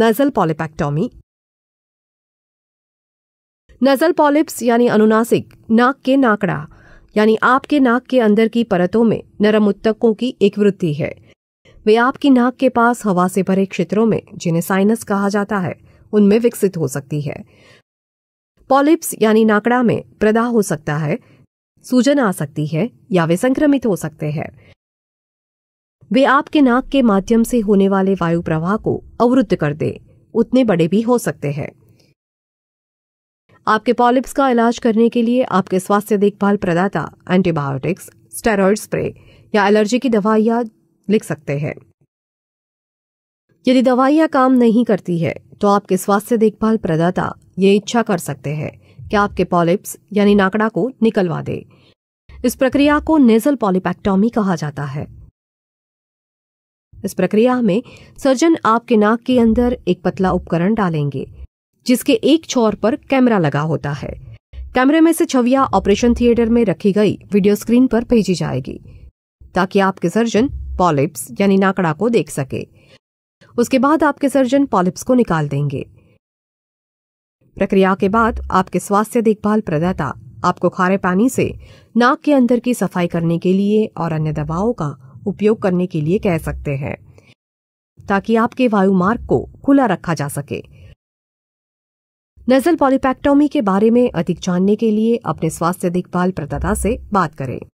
nasal पॉलिपैक्टोमी nasal polyps यानी अनुनासिक नाक के नाकड़ा यानी आपके नाक के अंदर की परतों में नरम उत्तकों की एक वृद्धि है वे आपकी नाक के पास हवा से भरे क्षेत्रों में जिन्हें साइनस कहा जाता है उनमें विकसित हो सकती है पॉलिप्स यानी नाकड़ा में प्रदाह हो सकता है सूजन आ सकती है या वे संक्रमित हो सकते हैं वे आपके नाक के माध्यम से होने वाले वायु प्रवाह को अवरुद्ध कर दे उतने बड़े भी हो सकते हैं आपके पॉलिप्स का इलाज करने के लिए आपके स्वास्थ्य देखभाल प्रदाता एंटीबायोटिक्स स्टेरॉइड स्प्रे या एलर्जी की दवाइयाँ लिख सकते हैं यदि दवाइया काम नहीं करती है तो आपके स्वास्थ्य देखभाल प्रदाता ये इच्छा कर सकते हैं कि आपके पॉलिप्स यानी नाकड़ा को निकलवा दे इस प्रक्रिया को नेजल पॉलिपैक्टोमी कहा जाता है इस प्रक्रिया में सर्जन आपके नाक के अंदर एक पतला उपकरण डालेंगे जिसके एक छोर पर कैमरा लगा होता है कैमरे में से छवियां ऑपरेशन थिएटर में रखी गई वीडियो स्क्रीन पर भेजी जाएगी ताकि आपके सर्जन पॉलिप्स यानी नाकड़ा को देख सके उसके बाद आपके सर्जन पॉलिप्स को निकाल देंगे प्रक्रिया के बाद आपके स्वास्थ्य देखभाल प्रदाता आपको खारे पानी से नाक के अंदर की सफाई करने के लिए और अन्य दवाओं का उपयोग करने के लिए कह सकते हैं ताकि आपके वायुमार्ग को खुला रखा जा सके नजल पॉलिपैक्टोमी के बारे में अधिक जानने के लिए अपने स्वास्थ्य देखभाल प्रदाता से बात करें